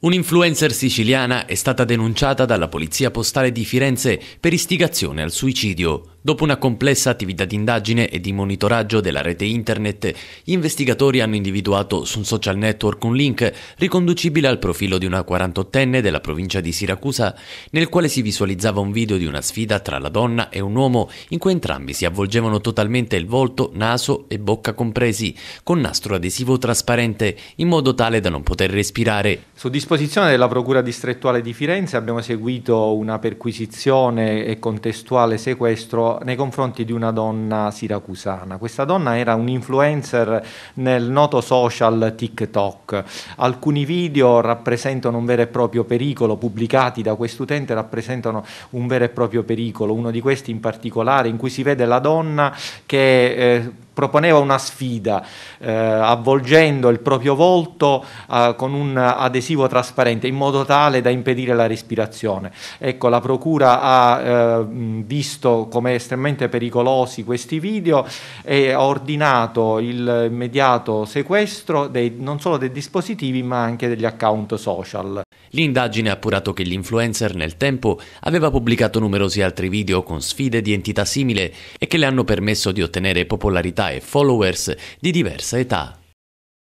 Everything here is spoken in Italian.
Un'influencer siciliana è stata denunciata dalla Polizia Postale di Firenze per istigazione al suicidio. Dopo una complessa attività di indagine e di monitoraggio della rete internet, gli investigatori hanno individuato su un social network un link riconducibile al profilo di una 48enne della provincia di Siracusa, nel quale si visualizzava un video di una sfida tra la donna e un uomo in cui entrambi si avvolgevano totalmente il volto, naso e bocca compresi, con nastro adesivo trasparente in modo tale da non poter respirare. Su disposizione della Procura distrettuale di Firenze abbiamo seguito una perquisizione e contestuale sequestro nei confronti di una donna siracusana. Questa donna era un influencer nel noto social TikTok. Alcuni video rappresentano un vero e proprio pericolo, pubblicati da quest'utente rappresentano un vero e proprio pericolo. Uno di questi in particolare in cui si vede la donna che... Eh, proponeva una sfida eh, avvolgendo il proprio volto eh, con un adesivo trasparente in modo tale da impedire la respirazione. Ecco, la Procura ha eh, visto come estremamente pericolosi questi video e ha ordinato il immediato sequestro dei, non solo dei dispositivi ma anche degli account social. L'indagine ha appurato che l'influencer nel tempo aveva pubblicato numerosi altri video con sfide di entità simile e che le hanno permesso di ottenere popolarità e followers di diversa età.